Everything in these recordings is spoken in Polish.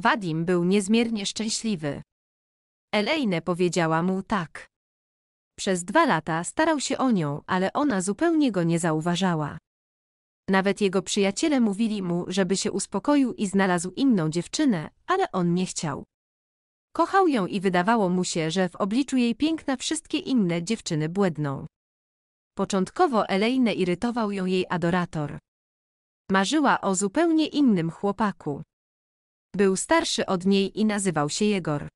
Wadim był niezmiernie szczęśliwy. Elaine powiedziała mu tak. Przez dwa lata starał się o nią, ale ona zupełnie go nie zauważała. Nawet jego przyjaciele mówili mu, żeby się uspokoił i znalazł inną dziewczynę, ale on nie chciał. Kochał ją i wydawało mu się, że w obliczu jej piękna wszystkie inne dziewczyny błędną. Początkowo Elejne irytował ją jej adorator. Marzyła o zupełnie innym chłopaku. Był starszy od niej i nazywał się Jegor.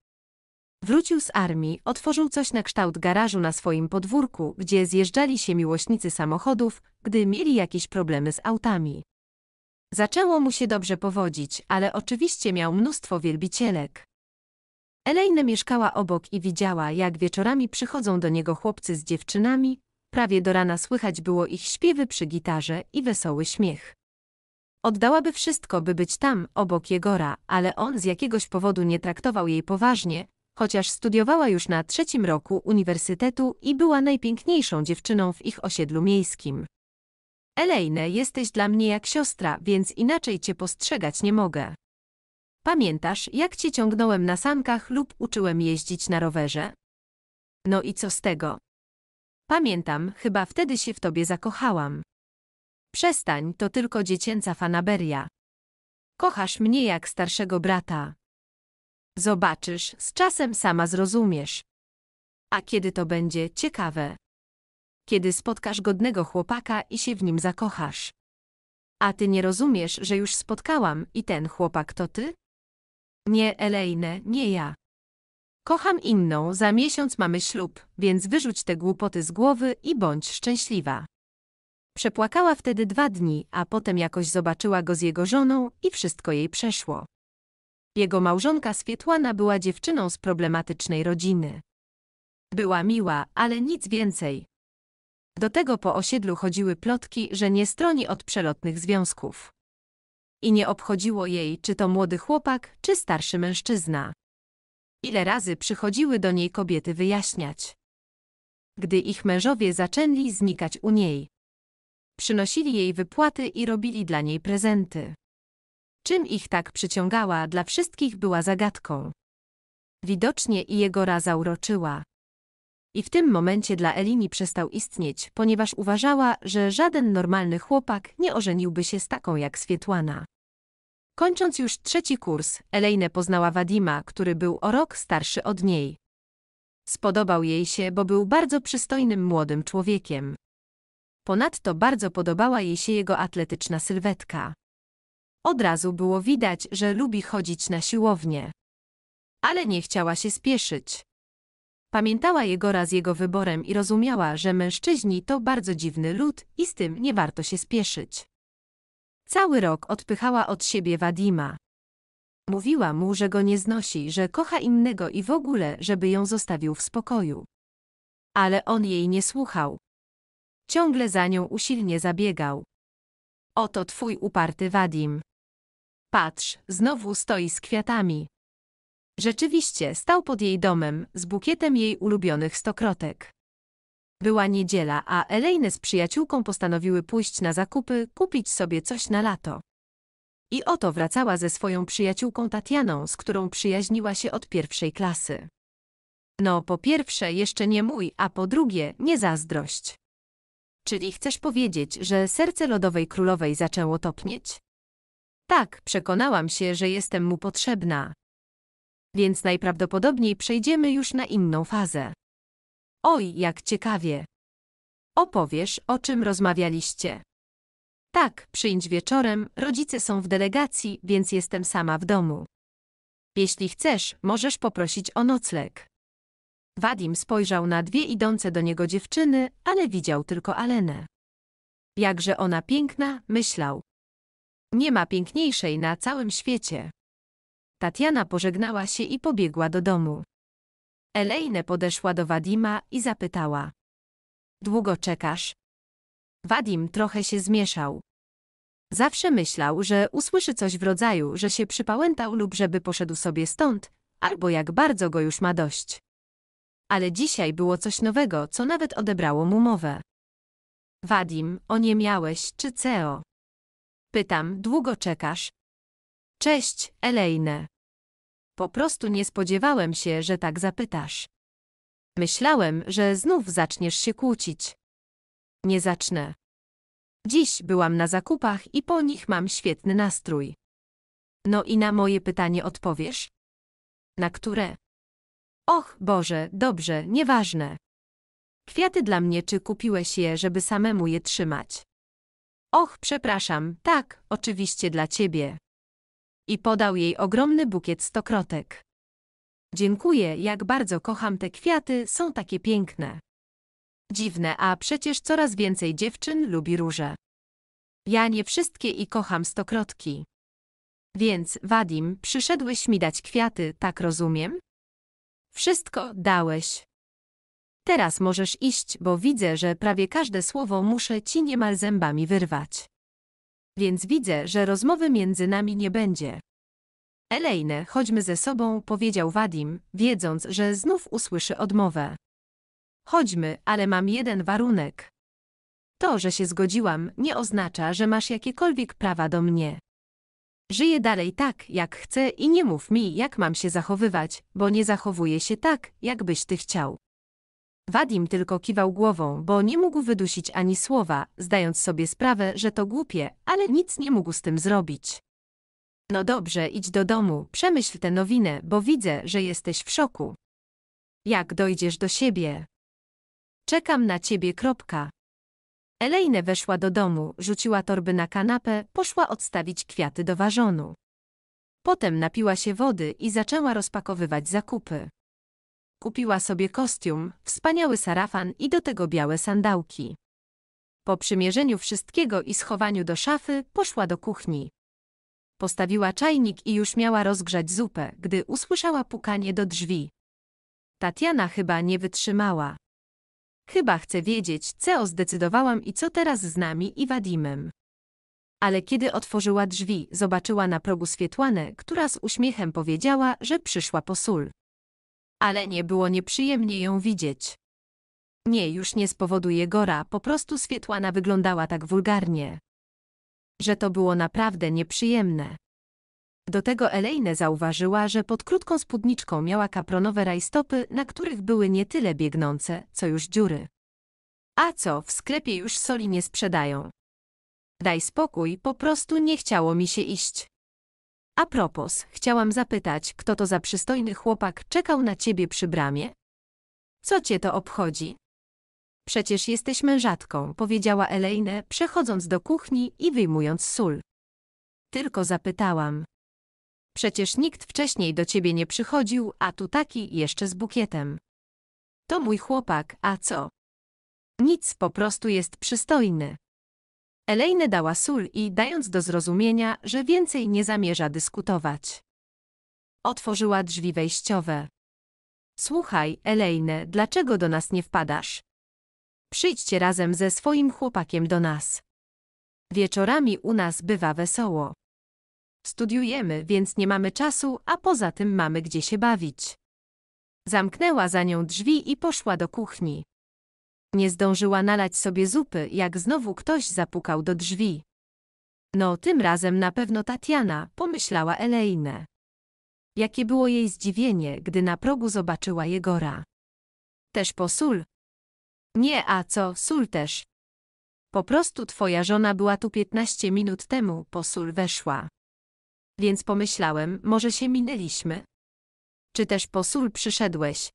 Wrócił z armii, otworzył coś na kształt garażu na swoim podwórku, gdzie zjeżdżali się miłośnicy samochodów, gdy mieli jakieś problemy z autami. Zaczęło mu się dobrze powodzić, ale oczywiście miał mnóstwo wielbicielek. Elejna mieszkała obok i widziała, jak wieczorami przychodzą do niego chłopcy z dziewczynami, prawie do rana słychać było ich śpiewy przy gitarze i wesoły śmiech. Oddałaby wszystko, by być tam, obok Jegora, ale on z jakiegoś powodu nie traktował jej poważnie, chociaż studiowała już na trzecim roku uniwersytetu i była najpiękniejszą dziewczyną w ich osiedlu miejskim. Elejne, jesteś dla mnie jak siostra, więc inaczej cię postrzegać nie mogę. Pamiętasz, jak cię ciągnąłem na sankach lub uczyłem jeździć na rowerze? No i co z tego? Pamiętam, chyba wtedy się w tobie zakochałam. Przestań, to tylko dziecięca fanaberia. Kochasz mnie jak starszego brata. Zobaczysz, z czasem sama zrozumiesz. A kiedy to będzie ciekawe? Kiedy spotkasz godnego chłopaka i się w nim zakochasz. A ty nie rozumiesz, że już spotkałam i ten chłopak to ty? Nie, Elejne, nie ja. Kocham inną, za miesiąc mamy ślub, więc wyrzuć te głupoty z głowy i bądź szczęśliwa. Przepłakała wtedy dwa dni, a potem jakoś zobaczyła go z jego żoną i wszystko jej przeszło. Jego małżonka Swietłana była dziewczyną z problematycznej rodziny. Była miła, ale nic więcej. Do tego po osiedlu chodziły plotki, że nie stroni od przelotnych związków. I nie obchodziło jej, czy to młody chłopak, czy starszy mężczyzna. Ile razy przychodziły do niej kobiety wyjaśniać. Gdy ich mężowie zaczęli znikać u niej, Przynosili jej wypłaty i robili dla niej prezenty. Czym ich tak przyciągała, dla wszystkich była zagadką. Widocznie i jego raza uroczyła. I w tym momencie dla Elini przestał istnieć, ponieważ uważała, że żaden normalny chłopak nie ożeniłby się z taką jak Swietłana. Kończąc już trzeci kurs, Elejne poznała Wadima, który był o rok starszy od niej. Spodobał jej się, bo był bardzo przystojnym młodym człowiekiem. Ponadto bardzo podobała jej się jego atletyczna sylwetka. Od razu było widać, że lubi chodzić na siłownię. Ale nie chciała się spieszyć. Pamiętała jego raz jego wyborem i rozumiała, że mężczyźni to bardzo dziwny lud i z tym nie warto się spieszyć. Cały rok odpychała od siebie Wadima. Mówiła mu, że go nie znosi, że kocha innego i w ogóle, żeby ją zostawił w spokoju. Ale on jej nie słuchał. Ciągle za nią usilnie zabiegał. Oto twój uparty Wadim. Patrz, znowu stoi z kwiatami. Rzeczywiście stał pod jej domem z bukietem jej ulubionych stokrotek. Była niedziela, a Elejne z przyjaciółką postanowiły pójść na zakupy, kupić sobie coś na lato. I oto wracała ze swoją przyjaciółką Tatianą, z którą przyjaźniła się od pierwszej klasy. No, po pierwsze, jeszcze nie mój, a po drugie, nie zazdrość. Czyli chcesz powiedzieć, że serce lodowej królowej zaczęło topnieć? Tak, przekonałam się, że jestem mu potrzebna. Więc najprawdopodobniej przejdziemy już na inną fazę. Oj, jak ciekawie. Opowiesz, o czym rozmawialiście. Tak, przyjdź wieczorem, rodzice są w delegacji, więc jestem sama w domu. Jeśli chcesz, możesz poprosić o nocleg. Wadim spojrzał na dwie idące do niego dziewczyny, ale widział tylko Alenę. Jakże ona piękna, myślał. Nie ma piękniejszej na całym świecie. Tatiana pożegnała się i pobiegła do domu. Elejne podeszła do Wadima i zapytała. Długo czekasz? Wadim trochę się zmieszał. Zawsze myślał, że usłyszy coś w rodzaju, że się przypałętał lub żeby poszedł sobie stąd, albo jak bardzo go już ma dość ale dzisiaj było coś nowego, co nawet odebrało mu mowę. Wadim, o nie miałeś, czy CEO? Pytam, długo czekasz? Cześć, Elejne. Po prostu nie spodziewałem się, że tak zapytasz. Myślałem, że znów zaczniesz się kłócić. Nie zacznę. Dziś byłam na zakupach i po nich mam świetny nastrój. No i na moje pytanie odpowiesz? Na które? Och, Boże, dobrze, nieważne. Kwiaty dla mnie, czy kupiłeś je, żeby samemu je trzymać? Och, przepraszam, tak, oczywiście dla ciebie. I podał jej ogromny bukiet stokrotek. Dziękuję, jak bardzo kocham te kwiaty, są takie piękne. Dziwne, a przecież coraz więcej dziewczyn lubi róże. Ja nie wszystkie i kocham stokrotki. Więc, Wadim, przyszedłeś mi dać kwiaty, tak rozumiem? Wszystko dałeś. Teraz możesz iść, bo widzę, że prawie każde słowo muszę ci niemal zębami wyrwać. Więc widzę, że rozmowy między nami nie będzie. Elejne, chodźmy ze sobą, powiedział Wadim, wiedząc, że znów usłyszy odmowę. Chodźmy, ale mam jeden warunek. To, że się zgodziłam, nie oznacza, że masz jakiekolwiek prawa do mnie. Żyję dalej tak, jak chcę i nie mów mi, jak mam się zachowywać, bo nie zachowuję się tak, jakbyś ty chciał. Wadim tylko kiwał głową, bo nie mógł wydusić ani słowa, zdając sobie sprawę, że to głupie, ale nic nie mógł z tym zrobić. No dobrze, idź do domu, przemyśl tę nowinę, bo widzę, że jesteś w szoku. Jak dojdziesz do siebie? Czekam na ciebie. Kropka. Elejne weszła do domu, rzuciła torby na kanapę, poszła odstawić kwiaty do ważonu. Potem napiła się wody i zaczęła rozpakowywać zakupy. Kupiła sobie kostium, wspaniały sarafan i do tego białe sandałki. Po przymierzeniu wszystkiego i schowaniu do szafy, poszła do kuchni. Postawiła czajnik i już miała rozgrzać zupę, gdy usłyszała pukanie do drzwi. Tatiana chyba nie wytrzymała. Chyba chcę wiedzieć, co zdecydowałam i co teraz z nami i Wadimem. Ale kiedy otworzyła drzwi, zobaczyła na progu Swietłanę, która z uśmiechem powiedziała, że przyszła po sól. Ale nie było nieprzyjemnie ją widzieć. Nie, już nie z powodu Jegora, po prostu Swietłana wyglądała tak wulgarnie. Że to było naprawdę nieprzyjemne. Do tego Elaine zauważyła, że pod krótką spódniczką miała kapronowe rajstopy, na których były nie tyle biegnące, co już dziury. A co, w sklepie już soli nie sprzedają. Daj spokój, po prostu nie chciało mi się iść. A propos, chciałam zapytać, kto to za przystojny chłopak czekał na ciebie przy bramie? Co cię to obchodzi? Przecież jesteś mężatką, powiedziała Elaine, przechodząc do kuchni i wyjmując sól. Tylko zapytałam. Przecież nikt wcześniej do ciebie nie przychodził, a tu taki jeszcze z bukietem. To mój chłopak, a co? Nic, po prostu jest przystojny. Elaine dała sól i dając do zrozumienia, że więcej nie zamierza dyskutować. Otworzyła drzwi wejściowe. Słuchaj, Elaine, dlaczego do nas nie wpadasz? Przyjdźcie razem ze swoim chłopakiem do nas. Wieczorami u nas bywa wesoło. Studiujemy, więc nie mamy czasu, a poza tym mamy gdzie się bawić. Zamknęła za nią drzwi i poszła do kuchni. Nie zdążyła nalać sobie zupy, jak znowu ktoś zapukał do drzwi. No, tym razem na pewno Tatiana, pomyślała Elejne. Jakie było jej zdziwienie, gdy na progu zobaczyła Jegora. Też po sól? Nie, a co, sól też. Po prostu twoja żona była tu 15 minut temu, po sól weszła. Więc pomyślałem, może się minęliśmy. Czy też po sól przyszedłeś?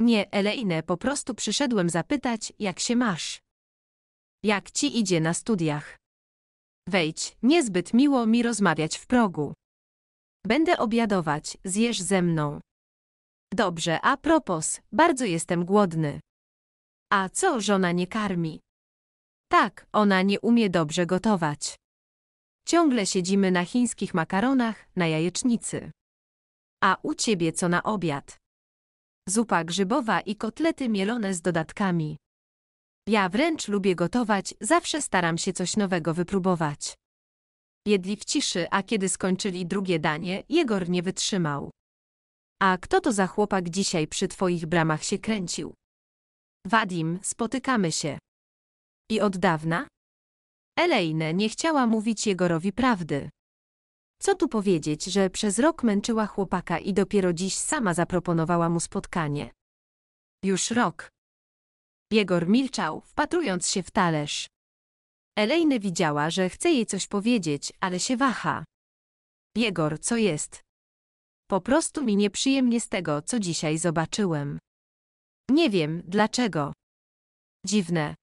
Nie, Eleinę, po prostu przyszedłem zapytać, jak się masz. Jak ci idzie na studiach? Wejdź, niezbyt miło mi rozmawiać w progu. Będę obiadować, zjesz ze mną. Dobrze, a propos, bardzo jestem głodny. A co żona nie karmi? Tak, ona nie umie dobrze gotować. Ciągle siedzimy na chińskich makaronach, na jajecznicy. A u ciebie co na obiad? Zupa grzybowa i kotlety mielone z dodatkami. Ja wręcz lubię gotować, zawsze staram się coś nowego wypróbować. Jedli w ciszy, a kiedy skończyli drugie danie, Jegor nie wytrzymał. A kto to za chłopak dzisiaj przy twoich bramach się kręcił? Wadim, spotykamy się. I od dawna? Elaine nie chciała mówić Jegorowi prawdy. Co tu powiedzieć, że przez rok męczyła chłopaka i dopiero dziś sama zaproponowała mu spotkanie. Już rok. Jegor milczał, wpatrując się w talerz. Elaine widziała, że chce jej coś powiedzieć, ale się waha. Jegor, co jest? Po prostu mi nieprzyjemnie z tego, co dzisiaj zobaczyłem. Nie wiem, dlaczego. Dziwne.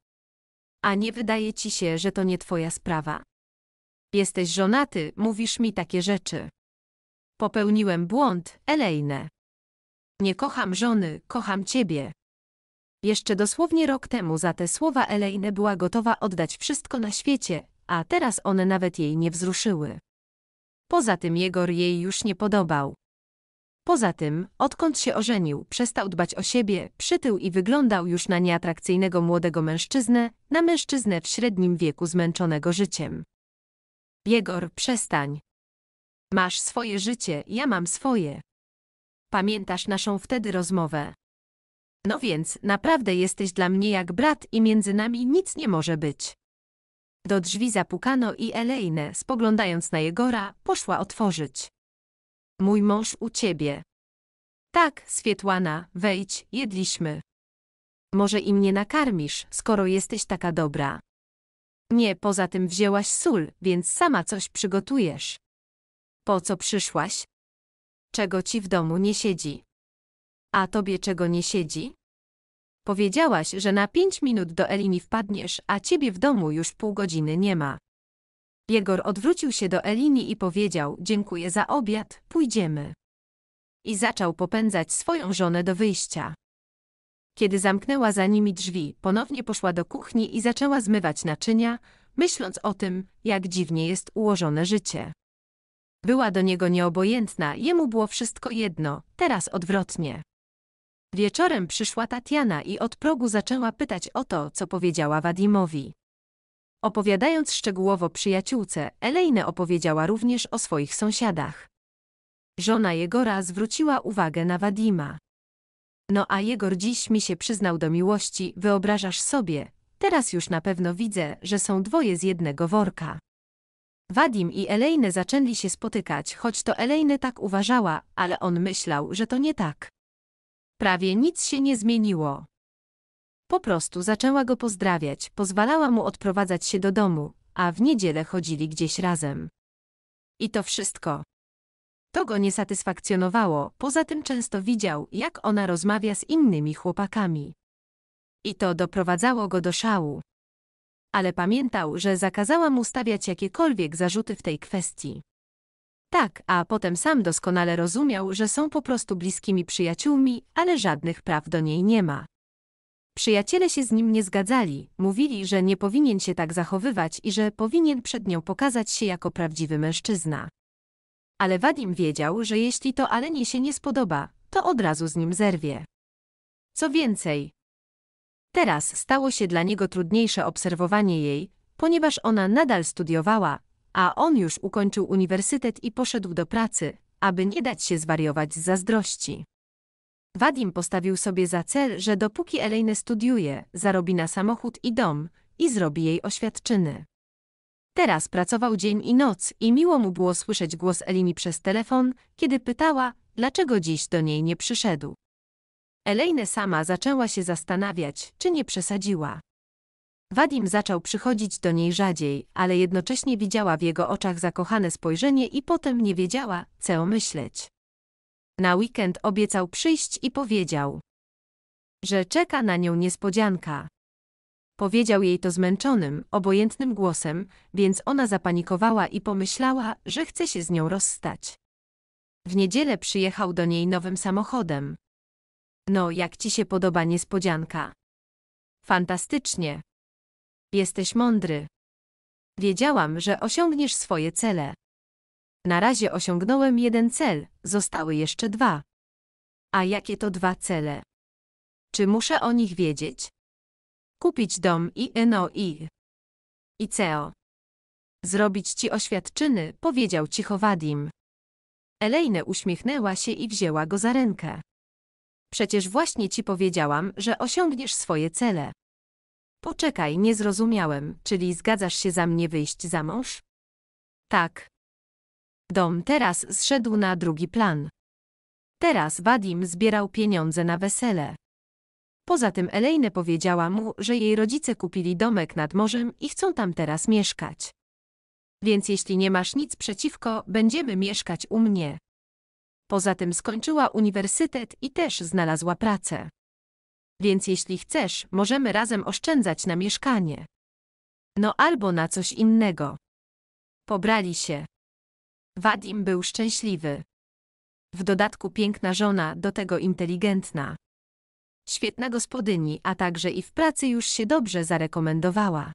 A nie wydaje ci się, że to nie twoja sprawa. Jesteś żonaty, mówisz mi takie rzeczy. Popełniłem błąd, Elejne. Nie kocham żony, kocham ciebie. Jeszcze dosłownie rok temu za te słowa Elejne była gotowa oddać wszystko na świecie, a teraz one nawet jej nie wzruszyły. Poza tym Jegor jej już nie podobał. Poza tym, odkąd się ożenił, przestał dbać o siebie, przytył i wyglądał już na nieatrakcyjnego młodego mężczyznę, na mężczyznę w średnim wieku zmęczonego życiem. Biegor, przestań. Masz swoje życie, ja mam swoje. Pamiętasz naszą wtedy rozmowę. No więc, naprawdę jesteś dla mnie jak brat i między nami nic nie może być. Do drzwi zapukano i Elejne, spoglądając na Jegora, poszła otworzyć. Mój mąż u ciebie. Tak, Swietłana, wejdź, jedliśmy. Może i mnie nakarmisz, skoro jesteś taka dobra. Nie, poza tym wzięłaś sól, więc sama coś przygotujesz. Po co przyszłaś? Czego ci w domu nie siedzi? A tobie czego nie siedzi? Powiedziałaś, że na pięć minut do Elini wpadniesz, a ciebie w domu już pół godziny nie ma. Biegor odwrócił się do Elini i powiedział, dziękuję za obiad, pójdziemy. I zaczął popędzać swoją żonę do wyjścia. Kiedy zamknęła za nimi drzwi, ponownie poszła do kuchni i zaczęła zmywać naczynia, myśląc o tym, jak dziwnie jest ułożone życie. Była do niego nieobojętna, jemu było wszystko jedno, teraz odwrotnie. Wieczorem przyszła Tatiana i od progu zaczęła pytać o to, co powiedziała Wadimowi. Opowiadając szczegółowo przyjaciółce, Elaine opowiedziała również o swoich sąsiadach. Żona Jegora zwróciła uwagę na Wadima. No a Jegor dziś mi się przyznał do miłości, wyobrażasz sobie, teraz już na pewno widzę, że są dwoje z jednego worka. Wadim i Elaine zaczęli się spotykać, choć to Elaine tak uważała, ale on myślał, że to nie tak. Prawie nic się nie zmieniło. Po prostu zaczęła go pozdrawiać, pozwalała mu odprowadzać się do domu, a w niedzielę chodzili gdzieś razem. I to wszystko. To go nie satysfakcjonowało, poza tym często widział, jak ona rozmawia z innymi chłopakami. I to doprowadzało go do szału. Ale pamiętał, że zakazała mu stawiać jakiekolwiek zarzuty w tej kwestii. Tak, a potem sam doskonale rozumiał, że są po prostu bliskimi przyjaciółmi, ale żadnych praw do niej nie ma. Przyjaciele się z nim nie zgadzali, mówili, że nie powinien się tak zachowywać i że powinien przed nią pokazać się jako prawdziwy mężczyzna. Ale Wadim wiedział, że jeśli to Alenie się nie spodoba, to od razu z nim zerwie. Co więcej, teraz stało się dla niego trudniejsze obserwowanie jej, ponieważ ona nadal studiowała, a on już ukończył uniwersytet i poszedł do pracy, aby nie dać się zwariować z zazdrości. Wadim postawił sobie za cel, że dopóki Elejne studiuje, zarobi na samochód i dom i zrobi jej oświadczyny. Teraz pracował dzień i noc i miło mu było słyszeć głos Elimi przez telefon, kiedy pytała, dlaczego dziś do niej nie przyszedł. Elejne sama zaczęła się zastanawiać, czy nie przesadziła. Wadim zaczął przychodzić do niej rzadziej, ale jednocześnie widziała w jego oczach zakochane spojrzenie i potem nie wiedziała, co myśleć. Na weekend obiecał przyjść i powiedział, że czeka na nią niespodzianka. Powiedział jej to zmęczonym, obojętnym głosem, więc ona zapanikowała i pomyślała, że chce się z nią rozstać. W niedzielę przyjechał do niej nowym samochodem. No, jak ci się podoba niespodzianka? Fantastycznie. Jesteś mądry. Wiedziałam, że osiągniesz swoje cele. Na razie osiągnąłem jeden cel, zostały jeszcze dwa. A jakie to dwa cele? Czy muszę o nich wiedzieć? Kupić dom i eno i. I ceo. Zrobić ci oświadczyny, powiedział cicho Wadim. Elejne uśmiechnęła się i wzięła go za rękę. Przecież właśnie ci powiedziałam, że osiągniesz swoje cele. Poczekaj, nie zrozumiałem, czyli zgadzasz się za mnie wyjść za mąż? Tak, Dom teraz zszedł na drugi plan. Teraz Wadim zbierał pieniądze na wesele. Poza tym Elaine powiedziała mu, że jej rodzice kupili domek nad morzem i chcą tam teraz mieszkać. Więc jeśli nie masz nic przeciwko, będziemy mieszkać u mnie. Poza tym skończyła uniwersytet i też znalazła pracę. Więc jeśli chcesz, możemy razem oszczędzać na mieszkanie. No albo na coś innego. Pobrali się. Wadim był szczęśliwy. W dodatku piękna żona, do tego inteligentna. Świetna gospodyni, a także i w pracy już się dobrze zarekomendowała.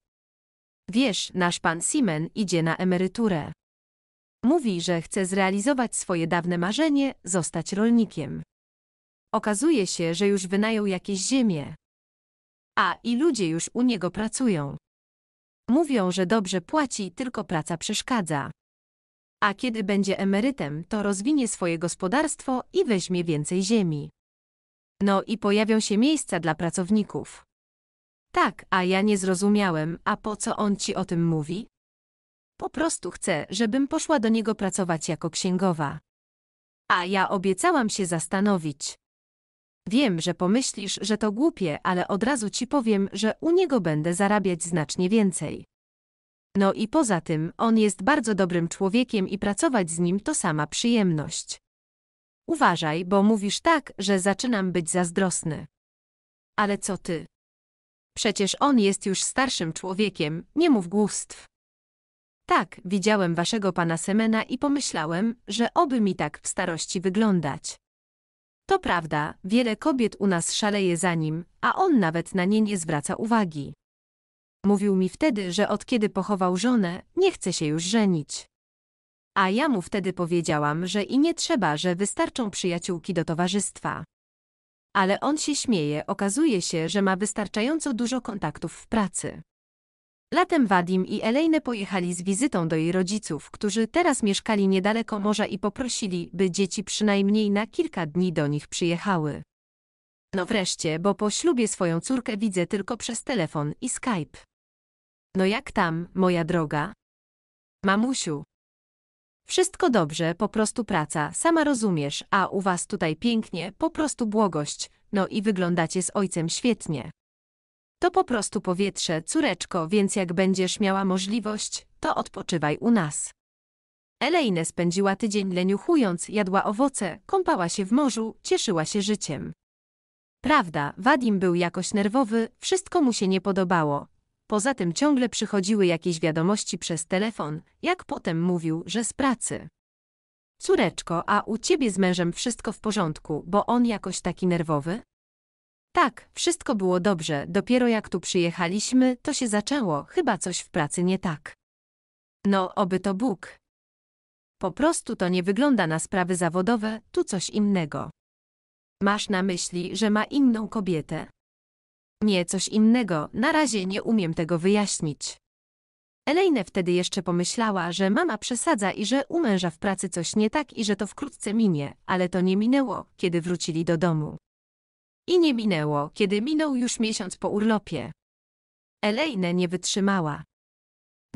Wiesz, nasz pan Simen idzie na emeryturę. Mówi, że chce zrealizować swoje dawne marzenie, zostać rolnikiem. Okazuje się, że już wynajął jakieś ziemie, A i ludzie już u niego pracują. Mówią, że dobrze płaci, tylko praca przeszkadza. A kiedy będzie emerytem, to rozwinie swoje gospodarstwo i weźmie więcej ziemi. No i pojawią się miejsca dla pracowników. Tak, a ja nie zrozumiałem, a po co on ci o tym mówi? Po prostu chce, żebym poszła do niego pracować jako księgowa. A ja obiecałam się zastanowić. Wiem, że pomyślisz, że to głupie, ale od razu ci powiem, że u niego będę zarabiać znacznie więcej. No i poza tym, on jest bardzo dobrym człowiekiem i pracować z nim to sama przyjemność. Uważaj, bo mówisz tak, że zaczynam być zazdrosny. Ale co ty? Przecież on jest już starszym człowiekiem, nie mów głupstw. Tak, widziałem waszego pana Semena i pomyślałem, że oby mi tak w starości wyglądać. To prawda, wiele kobiet u nas szaleje za nim, a on nawet na nie nie zwraca uwagi. Mówił mi wtedy, że od kiedy pochował żonę, nie chce się już żenić. A ja mu wtedy powiedziałam, że i nie trzeba, że wystarczą przyjaciółki do towarzystwa. Ale on się śmieje, okazuje się, że ma wystarczająco dużo kontaktów w pracy. Latem Wadim i Elejne pojechali z wizytą do jej rodziców, którzy teraz mieszkali niedaleko morza i poprosili, by dzieci przynajmniej na kilka dni do nich przyjechały. No wreszcie, bo po ślubie swoją córkę widzę tylko przez telefon i Skype. No jak tam, moja droga? Mamusiu. Wszystko dobrze, po prostu praca, sama rozumiesz, a u was tutaj pięknie, po prostu błogość, no i wyglądacie z ojcem świetnie. To po prostu powietrze, córeczko, więc jak będziesz miała możliwość, to odpoczywaj u nas. Elejne spędziła tydzień leniuchując, jadła owoce, kąpała się w morzu, cieszyła się życiem. Prawda, Wadim był jakoś nerwowy, wszystko mu się nie podobało, Poza tym ciągle przychodziły jakieś wiadomości przez telefon, jak potem mówił, że z pracy. Córeczko, a u ciebie z mężem wszystko w porządku, bo on jakoś taki nerwowy? Tak, wszystko było dobrze, dopiero jak tu przyjechaliśmy, to się zaczęło, chyba coś w pracy nie tak. No, oby to Bóg. Po prostu to nie wygląda na sprawy zawodowe, tu coś innego. Masz na myśli, że ma inną kobietę? Nie, coś innego, na razie nie umiem tego wyjaśnić. Elaine wtedy jeszcze pomyślała, że mama przesadza i że u męża w pracy coś nie tak i że to wkrótce minie, ale to nie minęło, kiedy wrócili do domu. I nie minęło, kiedy minął już miesiąc po urlopie. Elaine nie wytrzymała.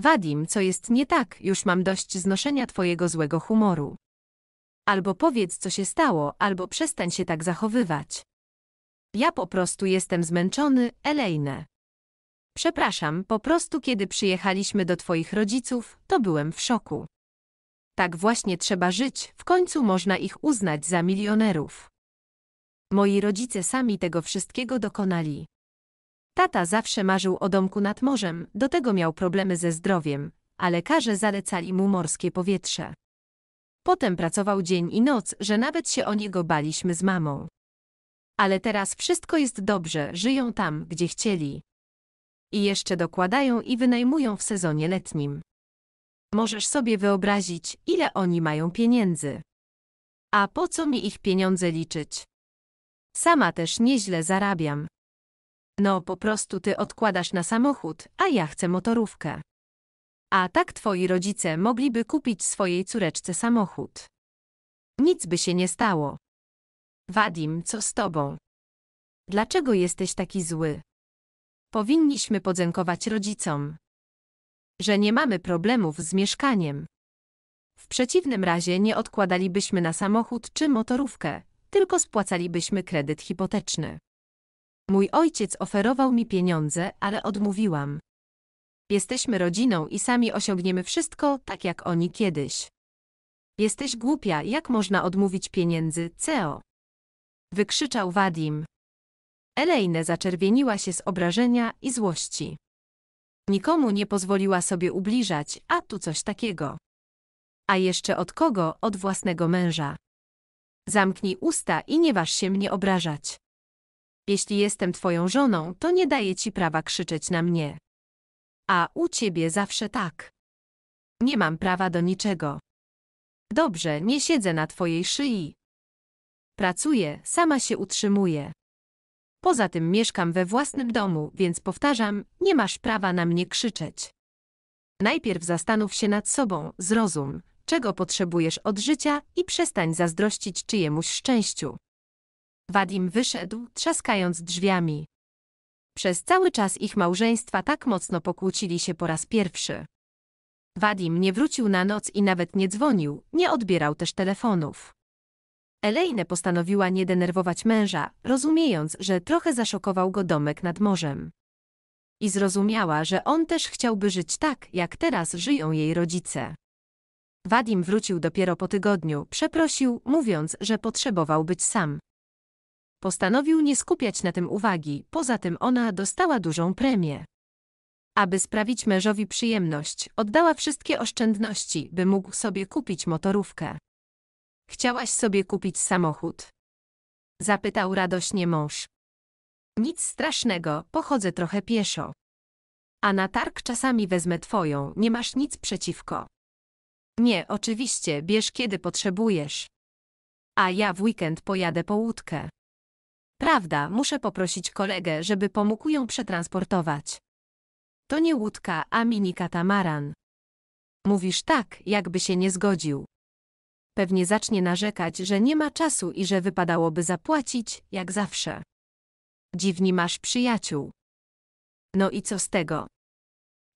Wadim, co jest nie tak, już mam dość znoszenia twojego złego humoru. Albo powiedz, co się stało, albo przestań się tak zachowywać. Ja po prostu jestem zmęczony, Elejne. Przepraszam, po prostu kiedy przyjechaliśmy do twoich rodziców, to byłem w szoku. Tak właśnie trzeba żyć, w końcu można ich uznać za milionerów. Moi rodzice sami tego wszystkiego dokonali. Tata zawsze marzył o domku nad morzem, do tego miał problemy ze zdrowiem, a lekarze zalecali mu morskie powietrze. Potem pracował dzień i noc, że nawet się o niego baliśmy z mamą. Ale teraz wszystko jest dobrze, żyją tam, gdzie chcieli. I jeszcze dokładają i wynajmują w sezonie letnim. Możesz sobie wyobrazić, ile oni mają pieniędzy. A po co mi ich pieniądze liczyć? Sama też nieźle zarabiam. No po prostu ty odkładasz na samochód, a ja chcę motorówkę. A tak twoi rodzice mogliby kupić swojej córeczce samochód. Nic by się nie stało. Wadim, co z tobą? Dlaczego jesteś taki zły? Powinniśmy podziękować rodzicom, że nie mamy problemów z mieszkaniem. W przeciwnym razie nie odkładalibyśmy na samochód czy motorówkę, tylko spłacalibyśmy kredyt hipoteczny. Mój ojciec oferował mi pieniądze, ale odmówiłam. Jesteśmy rodziną i sami osiągniemy wszystko, tak jak oni kiedyś. Jesteś głupia, jak można odmówić pieniędzy, CEO wykrzyczał Wadim. Elejne zaczerwieniła się z obrażenia i złości. Nikomu nie pozwoliła sobie ubliżać, a tu coś takiego. A jeszcze od kogo? Od własnego męża. Zamknij usta i nie waż się mnie obrażać. Jeśli jestem twoją żoną, to nie daję ci prawa krzyczeć na mnie. A u ciebie zawsze tak. Nie mam prawa do niczego. Dobrze, nie siedzę na twojej szyi, Pracuję, sama się utrzymuję. Poza tym mieszkam we własnym domu, więc powtarzam, nie masz prawa na mnie krzyczeć. Najpierw zastanów się nad sobą, zrozum, czego potrzebujesz od życia i przestań zazdrościć czyjemuś szczęściu. Wadim wyszedł, trzaskając drzwiami. Przez cały czas ich małżeństwa tak mocno pokłócili się po raz pierwszy. Wadim nie wrócił na noc i nawet nie dzwonił, nie odbierał też telefonów. Elaine postanowiła nie denerwować męża, rozumiejąc, że trochę zaszokował go domek nad morzem. I zrozumiała, że on też chciałby żyć tak, jak teraz żyją jej rodzice. Wadim wrócił dopiero po tygodniu, przeprosił, mówiąc, że potrzebował być sam. Postanowił nie skupiać na tym uwagi, poza tym ona dostała dużą premię. Aby sprawić mężowi przyjemność, oddała wszystkie oszczędności, by mógł sobie kupić motorówkę. Chciałaś sobie kupić samochód? Zapytał radośnie mąż. Nic strasznego, pochodzę trochę pieszo. A na targ czasami wezmę twoją, nie masz nic przeciwko. Nie, oczywiście, bierz kiedy potrzebujesz. A ja w weekend pojadę po łódkę. Prawda, muszę poprosić kolegę, żeby pomógł ją przetransportować. To nie łódka, a mini katamaran. Mówisz tak, jakby się nie zgodził pewnie zacznie narzekać, że nie ma czasu i że wypadałoby zapłacić, jak zawsze. Dziwni masz przyjaciół. No i co z tego?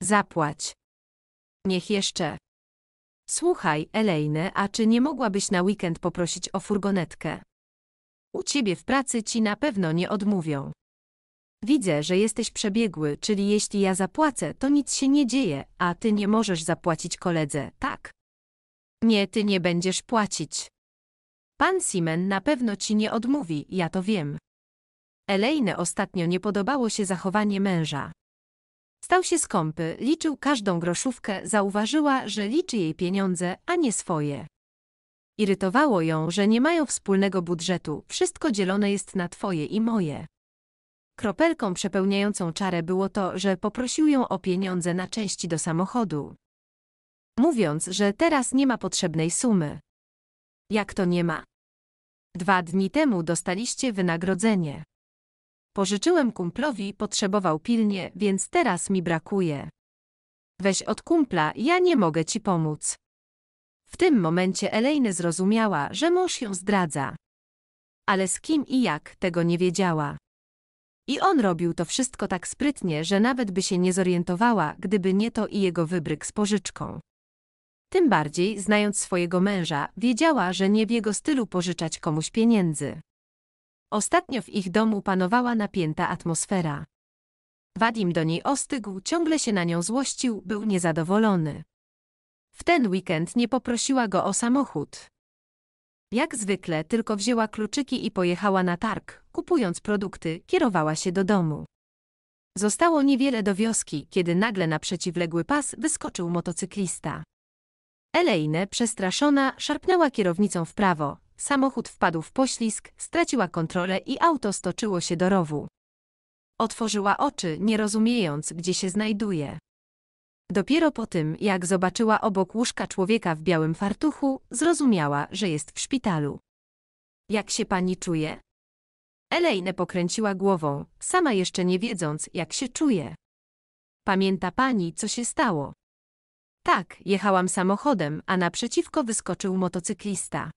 Zapłać. Niech jeszcze. Słuchaj, Elejne, a czy nie mogłabyś na weekend poprosić o furgonetkę? U ciebie w pracy ci na pewno nie odmówią. Widzę, że jesteś przebiegły, czyli jeśli ja zapłacę, to nic się nie dzieje, a ty nie możesz zapłacić koledze, tak? Nie, ty nie będziesz płacić. Pan Simen na pewno ci nie odmówi, ja to wiem. Elejne ostatnio nie podobało się zachowanie męża. Stał się skąpy, liczył każdą groszówkę, zauważyła, że liczy jej pieniądze, a nie swoje. Irytowało ją, że nie mają wspólnego budżetu, wszystko dzielone jest na twoje i moje. Kropelką przepełniającą czarę było to, że poprosił ją o pieniądze na części do samochodu mówiąc, że teraz nie ma potrzebnej sumy. Jak to nie ma? Dwa dni temu dostaliście wynagrodzenie. Pożyczyłem kumplowi, potrzebował pilnie, więc teraz mi brakuje. Weź od kumpla, ja nie mogę ci pomóc. W tym momencie Elejny zrozumiała, że mąż ją zdradza. Ale z kim i jak, tego nie wiedziała. I on robił to wszystko tak sprytnie, że nawet by się nie zorientowała, gdyby nie to i jego wybryk z pożyczką. Tym bardziej, znając swojego męża, wiedziała, że nie w jego stylu pożyczać komuś pieniędzy. Ostatnio w ich domu panowała napięta atmosfera. Wadim do niej ostygł, ciągle się na nią złościł, był niezadowolony. W ten weekend nie poprosiła go o samochód. Jak zwykle tylko wzięła kluczyki i pojechała na targ, kupując produkty, kierowała się do domu. Zostało niewiele do wioski, kiedy nagle na przeciwległy pas wyskoczył motocyklista. Elaine, przestraszona, szarpnęła kierownicą w prawo. Samochód wpadł w poślizg, straciła kontrolę i auto stoczyło się do rowu. Otworzyła oczy, nie rozumiejąc, gdzie się znajduje. Dopiero po tym, jak zobaczyła obok łóżka człowieka w białym fartuchu, zrozumiała, że jest w szpitalu. Jak się pani czuje? Elaine pokręciła głową, sama jeszcze nie wiedząc, jak się czuje. Pamięta pani, co się stało? Tak, jechałam samochodem, a naprzeciwko wyskoczył motocyklista.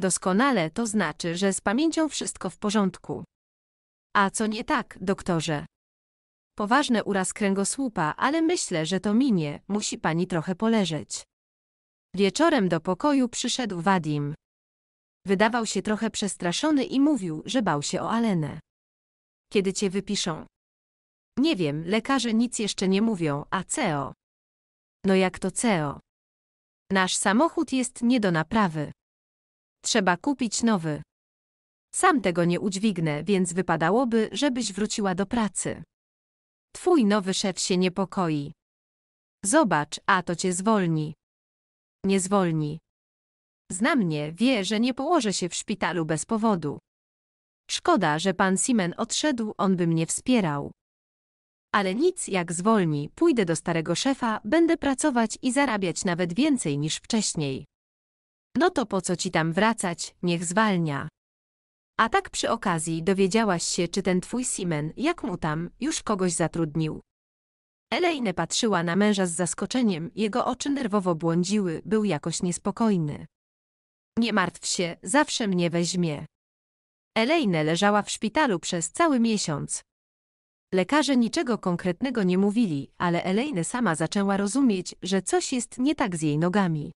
Doskonale, to znaczy, że z pamięcią wszystko w porządku. A co nie tak, doktorze? Poważny uraz kręgosłupa, ale myślę, że to minie, musi pani trochę poleżeć. Wieczorem do pokoju przyszedł Wadim. Wydawał się trochę przestraszony i mówił, że bał się o Alenę. Kiedy cię wypiszą? Nie wiem, lekarze nic jeszcze nie mówią, a CEO. No jak to CEO? Nasz samochód jest nie do naprawy. Trzeba kupić nowy. Sam tego nie udźwignę, więc wypadałoby, żebyś wróciła do pracy. Twój nowy szef się niepokoi. Zobacz, a to cię zwolni. Nie zwolni. Zna mnie, wie, że nie położę się w szpitalu bez powodu. Szkoda, że pan Simen odszedł, on by mnie wspierał. Ale nic jak zwolni, pójdę do starego szefa, będę pracować i zarabiać nawet więcej niż wcześniej. No to po co ci tam wracać, niech zwalnia. A tak przy okazji dowiedziałaś się, czy ten twój Simen, jak mu tam, już kogoś zatrudnił. Elaine patrzyła na męża z zaskoczeniem, jego oczy nerwowo błądziły, był jakoś niespokojny. Nie martw się, zawsze mnie weźmie. Elaine leżała w szpitalu przez cały miesiąc, Lekarze niczego konkretnego nie mówili, ale Elaine sama zaczęła rozumieć, że coś jest nie tak z jej nogami.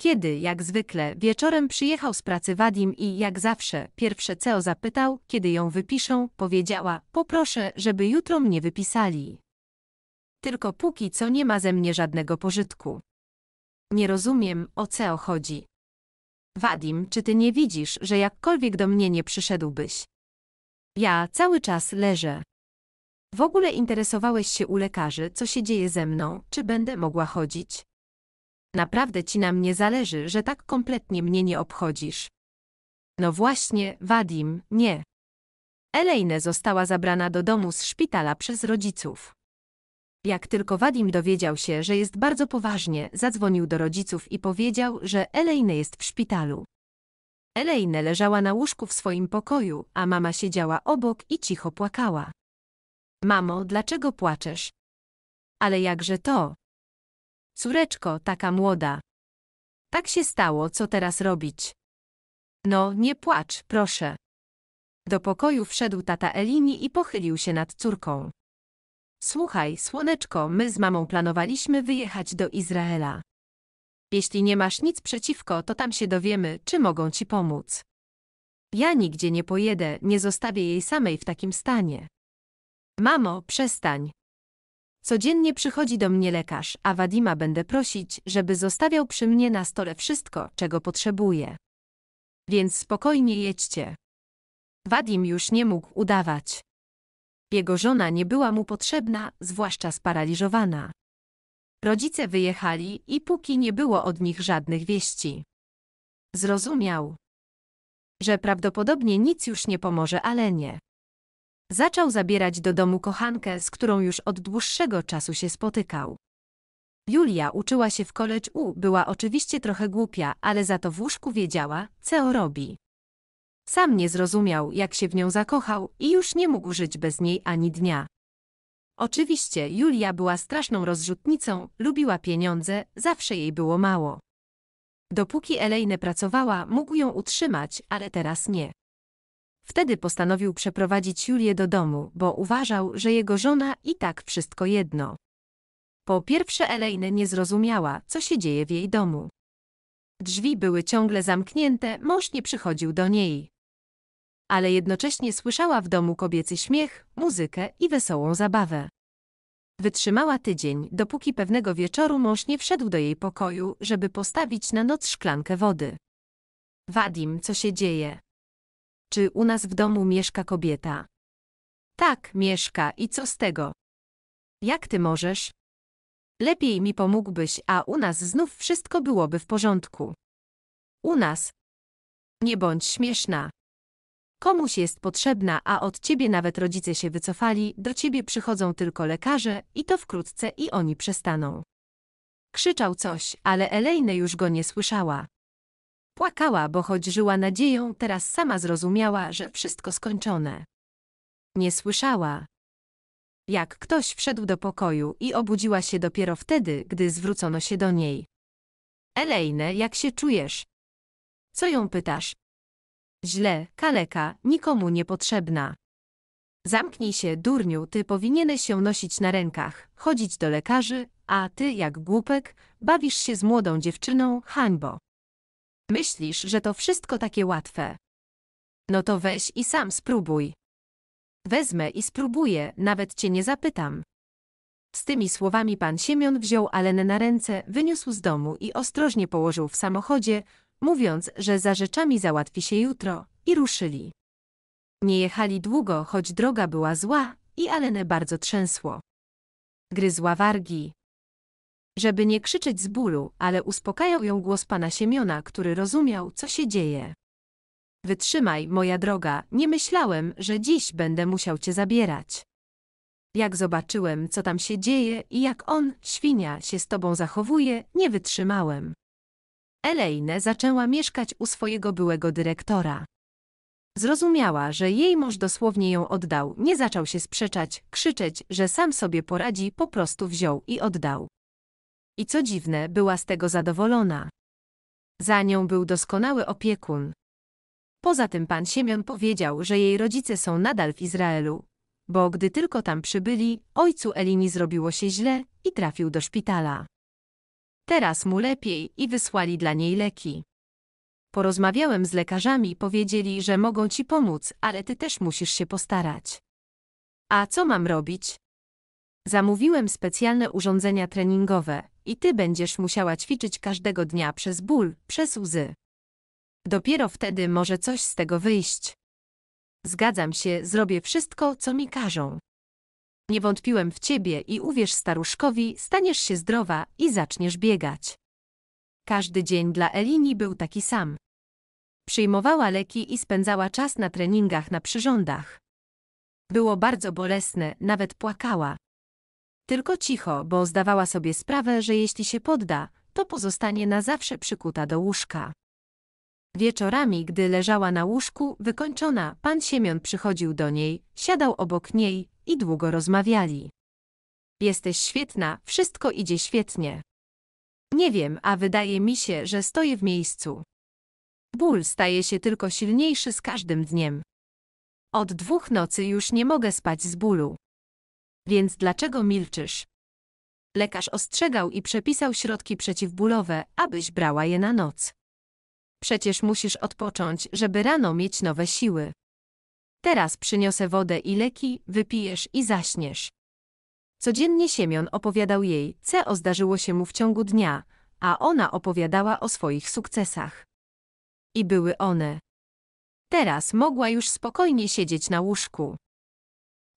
Kiedy, jak zwykle, wieczorem przyjechał z pracy Wadim i, jak zawsze, pierwsze CEO zapytał, kiedy ją wypiszą, powiedziała, poproszę, żeby jutro mnie wypisali. Tylko póki co nie ma ze mnie żadnego pożytku. Nie rozumiem, o CEO chodzi. Wadim, czy ty nie widzisz, że jakkolwiek do mnie nie przyszedłbyś? Ja cały czas leżę. W ogóle interesowałeś się u lekarzy, co się dzieje ze mną, czy będę mogła chodzić? Naprawdę ci na mnie zależy, że tak kompletnie mnie nie obchodzisz. No właśnie, Wadim, nie. Elejne została zabrana do domu z szpitala przez rodziców. Jak tylko Wadim dowiedział się, że jest bardzo poważnie, zadzwonił do rodziców i powiedział, że Elejne jest w szpitalu. Elejne leżała na łóżku w swoim pokoju, a mama siedziała obok i cicho płakała. Mamo, dlaczego płaczesz? Ale jakże to? Córeczko, taka młoda. Tak się stało, co teraz robić? No, nie płacz, proszę. Do pokoju wszedł tata Elini i pochylił się nad córką. Słuchaj, słoneczko, my z mamą planowaliśmy wyjechać do Izraela. Jeśli nie masz nic przeciwko, to tam się dowiemy, czy mogą ci pomóc. Ja nigdzie nie pojedę, nie zostawię jej samej w takim stanie. Mamo, przestań. Codziennie przychodzi do mnie lekarz, a Wadima będę prosić, żeby zostawiał przy mnie na stole wszystko, czego potrzebuje. Więc spokojnie jedźcie. Wadim już nie mógł udawać. Jego żona nie była mu potrzebna, zwłaszcza sparaliżowana. Rodzice wyjechali i póki nie było od nich żadnych wieści. Zrozumiał, że prawdopodobnie nic już nie pomoże Alenie. Zaczął zabierać do domu kochankę, z którą już od dłuższego czasu się spotykał. Julia uczyła się w college U, była oczywiście trochę głupia, ale za to w łóżku wiedziała, co robi. Sam nie zrozumiał, jak się w nią zakochał i już nie mógł żyć bez niej ani dnia. Oczywiście Julia była straszną rozrzutnicą, lubiła pieniądze, zawsze jej było mało. Dopóki Elejne pracowała, mógł ją utrzymać, ale teraz nie. Wtedy postanowił przeprowadzić Julię do domu, bo uważał, że jego żona i tak wszystko jedno. Po pierwsze Elaine nie zrozumiała, co się dzieje w jej domu. Drzwi były ciągle zamknięte, mąż nie przychodził do niej. Ale jednocześnie słyszała w domu kobiecy śmiech, muzykę i wesołą zabawę. Wytrzymała tydzień, dopóki pewnego wieczoru mąż nie wszedł do jej pokoju, żeby postawić na noc szklankę wody. Wadim, co się dzieje? Czy u nas w domu mieszka kobieta? Tak, mieszka i co z tego? Jak ty możesz? Lepiej mi pomógłbyś, a u nas znów wszystko byłoby w porządku. U nas. Nie bądź śmieszna. Komuś jest potrzebna, a od ciebie nawet rodzice się wycofali, do ciebie przychodzą tylko lekarze i to wkrótce i oni przestaną. Krzyczał coś, ale Elejne już go nie słyszała. Płakała, bo choć żyła nadzieją, teraz sama zrozumiała, że wszystko skończone. Nie słyszała. Jak ktoś wszedł do pokoju i obudziła się dopiero wtedy, gdy zwrócono się do niej. Elejne, jak się czujesz? Co ją pytasz? Źle, kaleka, nikomu niepotrzebna. Zamknij się, durniu, ty powinieneś się nosić na rękach, chodzić do lekarzy, a ty, jak głupek, bawisz się z młodą dziewczyną, hańbo. Myślisz, że to wszystko takie łatwe? No to weź i sam spróbuj. Wezmę i spróbuję, nawet cię nie zapytam. Z tymi słowami pan Siemion wziął Alenę na ręce, wyniósł z domu i ostrożnie położył w samochodzie, mówiąc, że za rzeczami załatwi się jutro, i ruszyli. Nie jechali długo, choć droga była zła i Alenę bardzo trzęsło. Gryzła wargi, żeby nie krzyczeć z bólu, ale uspokajał ją głos pana Siemiona, który rozumiał, co się dzieje. Wytrzymaj, moja droga, nie myślałem, że dziś będę musiał cię zabierać. Jak zobaczyłem, co tam się dzieje i jak on, świnia, się z tobą zachowuje, nie wytrzymałem. Elaine zaczęła mieszkać u swojego byłego dyrektora. Zrozumiała, że jej mąż dosłownie ją oddał, nie zaczął się sprzeczać, krzyczeć, że sam sobie poradzi, po prostu wziął i oddał. I co dziwne, była z tego zadowolona. Za nią był doskonały opiekun. Poza tym pan Siemion powiedział, że jej rodzice są nadal w Izraelu, bo gdy tylko tam przybyli, ojcu Elini zrobiło się źle i trafił do szpitala. Teraz mu lepiej i wysłali dla niej leki. Porozmawiałem z lekarzami i powiedzieli, że mogą ci pomóc, ale ty też musisz się postarać. A co mam robić? Zamówiłem specjalne urządzenia treningowe, i ty będziesz musiała ćwiczyć każdego dnia przez ból, przez łzy. Dopiero wtedy może coś z tego wyjść. Zgadzam się, zrobię wszystko, co mi każą. Nie wątpiłem w ciebie i uwierz staruszkowi, staniesz się zdrowa i zaczniesz biegać. Każdy dzień dla Elini był taki sam. Przyjmowała leki i spędzała czas na treningach na przyrządach. Było bardzo bolesne, nawet płakała. Tylko cicho, bo zdawała sobie sprawę, że jeśli się podda, to pozostanie na zawsze przykuta do łóżka. Wieczorami, gdy leżała na łóżku, wykończona, pan Siemion przychodził do niej, siadał obok niej i długo rozmawiali. Jesteś świetna, wszystko idzie świetnie. Nie wiem, a wydaje mi się, że stoję w miejscu. Ból staje się tylko silniejszy z każdym dniem. Od dwóch nocy już nie mogę spać z bólu. Więc dlaczego milczysz? Lekarz ostrzegał i przepisał środki przeciwbólowe, abyś brała je na noc. Przecież musisz odpocząć, żeby rano mieć nowe siły. Teraz przyniosę wodę i leki, wypijesz i zaśniesz. Codziennie Siemion opowiadał jej, co zdarzyło się mu w ciągu dnia, a ona opowiadała o swoich sukcesach. I były one. Teraz mogła już spokojnie siedzieć na łóżku.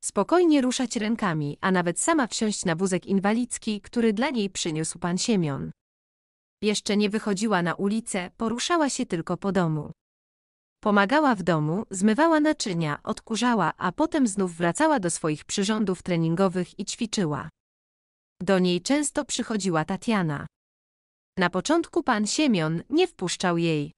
Spokojnie ruszać rękami, a nawet sama wsiąść na wózek inwalidzki, który dla niej przyniósł pan Siemion. Jeszcze nie wychodziła na ulicę, poruszała się tylko po domu. Pomagała w domu, zmywała naczynia, odkurzała, a potem znów wracała do swoich przyrządów treningowych i ćwiczyła. Do niej często przychodziła Tatiana. Na początku pan Siemion nie wpuszczał jej.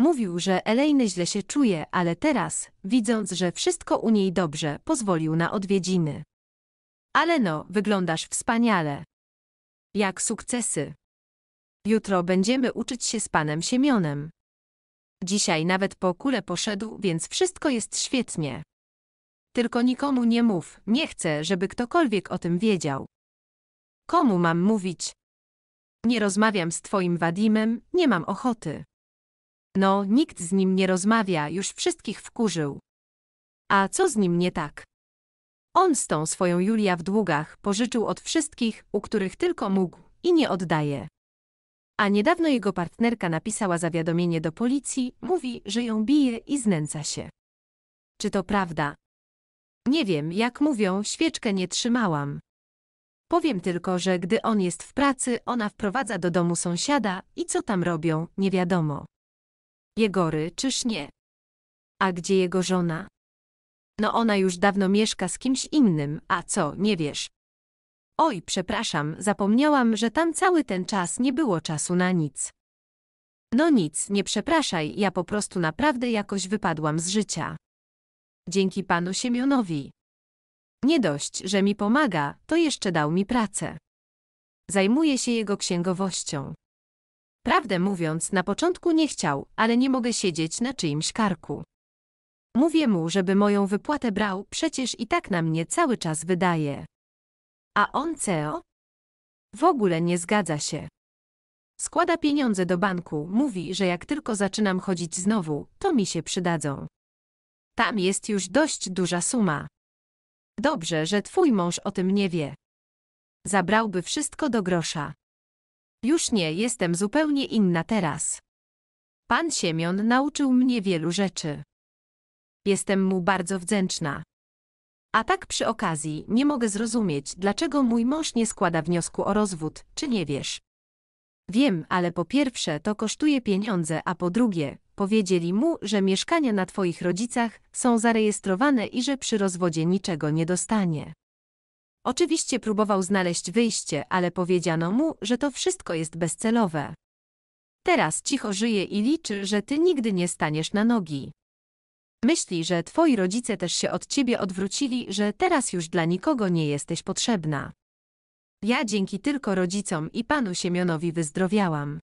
Mówił, że Elaine źle się czuje, ale teraz, widząc, że wszystko u niej dobrze, pozwolił na odwiedziny. Ale no, wyglądasz wspaniale. Jak sukcesy. Jutro będziemy uczyć się z panem Siemionem. Dzisiaj nawet po kule poszedł, więc wszystko jest świetnie. Tylko nikomu nie mów, nie chcę, żeby ktokolwiek o tym wiedział. Komu mam mówić? Nie rozmawiam z twoim Wadimem, nie mam ochoty. No, nikt z nim nie rozmawia, już wszystkich wkurzył. A co z nim nie tak? On z tą swoją Julia w długach pożyczył od wszystkich, u których tylko mógł, i nie oddaje. A niedawno jego partnerka napisała zawiadomienie do policji, mówi, że ją bije i znęca się. Czy to prawda? Nie wiem, jak mówią, świeczkę nie trzymałam. Powiem tylko, że gdy on jest w pracy, ona wprowadza do domu sąsiada i co tam robią, nie wiadomo. Jegory, czyż nie? A gdzie jego żona? No ona już dawno mieszka z kimś innym, a co, nie wiesz? Oj, przepraszam, zapomniałam, że tam cały ten czas nie było czasu na nic. No nic, nie przepraszaj, ja po prostu naprawdę jakoś wypadłam z życia. Dzięki panu Siemionowi. Nie dość, że mi pomaga, to jeszcze dał mi pracę. Zajmuję się jego księgowością. Prawdę mówiąc, na początku nie chciał, ale nie mogę siedzieć na czyimś karku. Mówię mu, żeby moją wypłatę brał, przecież i tak na mnie cały czas wydaje. A on CEO? W ogóle nie zgadza się. Składa pieniądze do banku, mówi, że jak tylko zaczynam chodzić znowu, to mi się przydadzą. Tam jest już dość duża suma. Dobrze, że twój mąż o tym nie wie. Zabrałby wszystko do grosza. Już nie, jestem zupełnie inna teraz. Pan Siemion nauczył mnie wielu rzeczy. Jestem mu bardzo wdzięczna. A tak przy okazji, nie mogę zrozumieć, dlaczego mój mąż nie składa wniosku o rozwód, czy nie wiesz? Wiem, ale po pierwsze to kosztuje pieniądze, a po drugie, powiedzieli mu, że mieszkania na twoich rodzicach są zarejestrowane i że przy rozwodzie niczego nie dostanie. Oczywiście próbował znaleźć wyjście, ale powiedziano mu, że to wszystko jest bezcelowe. Teraz cicho żyje i liczy, że ty nigdy nie staniesz na nogi. Myśli, że twoi rodzice też się od ciebie odwrócili, że teraz już dla nikogo nie jesteś potrzebna. Ja dzięki tylko rodzicom i panu Siemionowi wyzdrowiałam.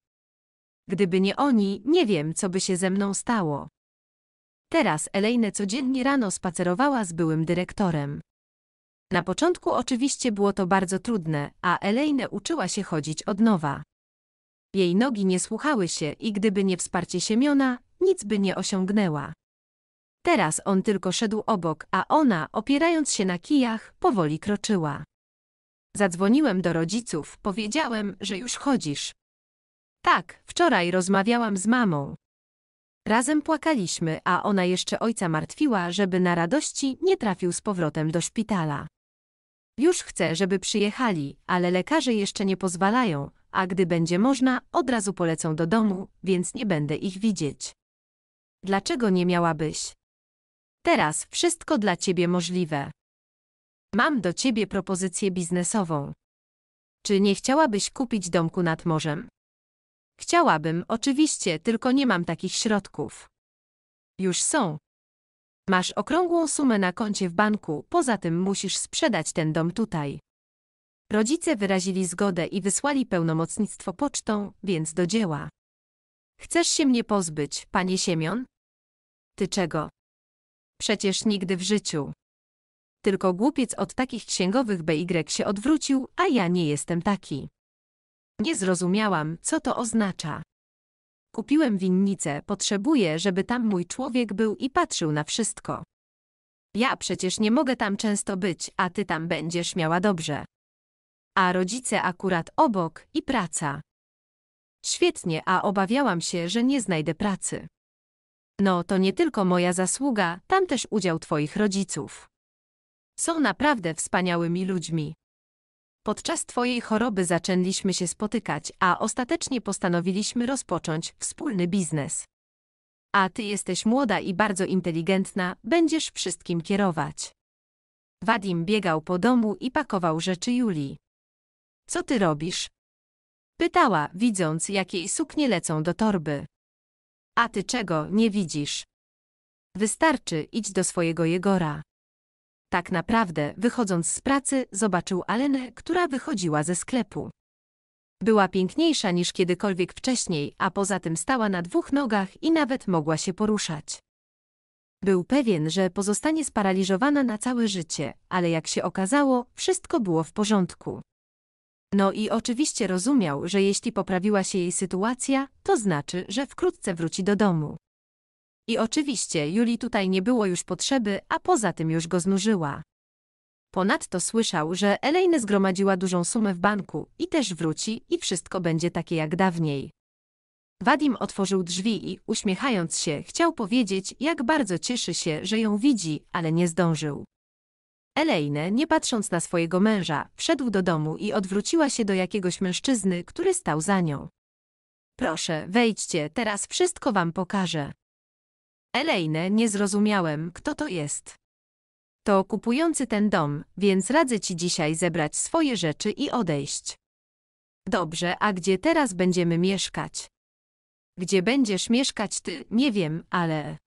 Gdyby nie oni, nie wiem, co by się ze mną stało. Teraz Elejne codziennie rano spacerowała z byłym dyrektorem. Na początku oczywiście było to bardzo trudne, a Elaine uczyła się chodzić od nowa. Jej nogi nie słuchały się i gdyby nie wsparcie Siemiona, nic by nie osiągnęła. Teraz on tylko szedł obok, a ona, opierając się na kijach, powoli kroczyła. Zadzwoniłem do rodziców, powiedziałem, że już chodzisz. Tak, wczoraj rozmawiałam z mamą. Razem płakaliśmy, a ona jeszcze ojca martwiła, żeby na radości nie trafił z powrotem do szpitala. Już chcę, żeby przyjechali, ale lekarze jeszcze nie pozwalają, a gdy będzie można, od razu polecą do domu, więc nie będę ich widzieć. Dlaczego nie miałabyś? Teraz wszystko dla ciebie możliwe. Mam do ciebie propozycję biznesową. Czy nie chciałabyś kupić domku nad morzem? Chciałabym, oczywiście, tylko nie mam takich środków. Już są. Masz okrągłą sumę na koncie w banku, poza tym musisz sprzedać ten dom tutaj. Rodzice wyrazili zgodę i wysłali pełnomocnictwo pocztą, więc do dzieła. Chcesz się mnie pozbyć, panie Siemion? Ty czego? Przecież nigdy w życiu. Tylko głupiec od takich księgowych BY się odwrócił, a ja nie jestem taki. Nie zrozumiałam, co to oznacza. Kupiłem winnicę, potrzebuję, żeby tam mój człowiek był i patrzył na wszystko. Ja przecież nie mogę tam często być, a ty tam będziesz miała dobrze. A rodzice akurat obok i praca. Świetnie, a obawiałam się, że nie znajdę pracy. No to nie tylko moja zasługa, tam też udział twoich rodziców. Są naprawdę wspaniałymi ludźmi. Podczas Twojej choroby zaczęliśmy się spotykać, a ostatecznie postanowiliśmy rozpocząć wspólny biznes. A Ty jesteś młoda i bardzo inteligentna, będziesz wszystkim kierować. Wadim biegał po domu i pakował rzeczy Julii. Co ty robisz? Pytała, widząc, jak jej suknie lecą do torby. A ty czego nie widzisz? Wystarczy, idź do swojego Jegora. Tak naprawdę, wychodząc z pracy, zobaczył Alenę, która wychodziła ze sklepu. Była piękniejsza niż kiedykolwiek wcześniej, a poza tym stała na dwóch nogach i nawet mogła się poruszać. Był pewien, że pozostanie sparaliżowana na całe życie, ale jak się okazało, wszystko było w porządku. No i oczywiście rozumiał, że jeśli poprawiła się jej sytuacja, to znaczy, że wkrótce wróci do domu. I oczywiście Julii tutaj nie było już potrzeby, a poza tym już go znużyła. Ponadto słyszał, że Elaine zgromadziła dużą sumę w banku i też wróci i wszystko będzie takie jak dawniej. Wadim otworzył drzwi i, uśmiechając się, chciał powiedzieć, jak bardzo cieszy się, że ją widzi, ale nie zdążył. Elaine, nie patrząc na swojego męża, wszedł do domu i odwróciła się do jakiegoś mężczyzny, który stał za nią. Proszę, wejdźcie, teraz wszystko wam pokażę. Elejne, nie zrozumiałem, kto to jest. To kupujący ten dom, więc radzę ci dzisiaj zebrać swoje rzeczy i odejść. Dobrze, a gdzie teraz będziemy mieszkać? Gdzie będziesz mieszkać ty, nie wiem, ale...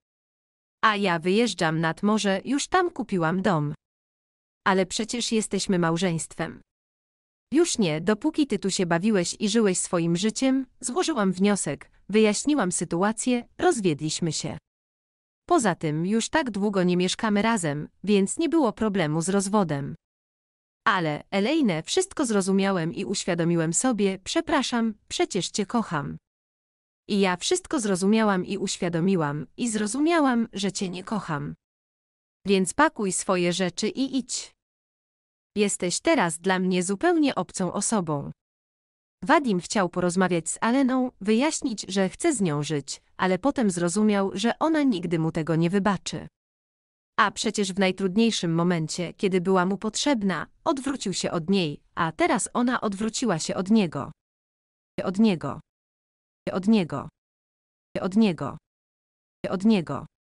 A ja wyjeżdżam nad morze, już tam kupiłam dom. Ale przecież jesteśmy małżeństwem. Już nie, dopóki ty tu się bawiłeś i żyłeś swoim życiem, złożyłam wniosek, wyjaśniłam sytuację, rozwiedliśmy się. Poza tym już tak długo nie mieszkamy razem, więc nie było problemu z rozwodem. Ale, Elejne, wszystko zrozumiałem i uświadomiłem sobie, przepraszam, przecież cię kocham. I ja wszystko zrozumiałam i uświadomiłam, i zrozumiałam, że cię nie kocham. Więc pakuj swoje rzeczy i idź. Jesteś teraz dla mnie zupełnie obcą osobą. Wadim chciał porozmawiać z Aleną, wyjaśnić, że chce z nią żyć, ale potem zrozumiał, że ona nigdy mu tego nie wybaczy. A przecież w najtrudniejszym momencie, kiedy była mu potrzebna, odwrócił się od niej, a teraz ona odwróciła się od niego. Od niego. Od niego. Od niego. Od niego.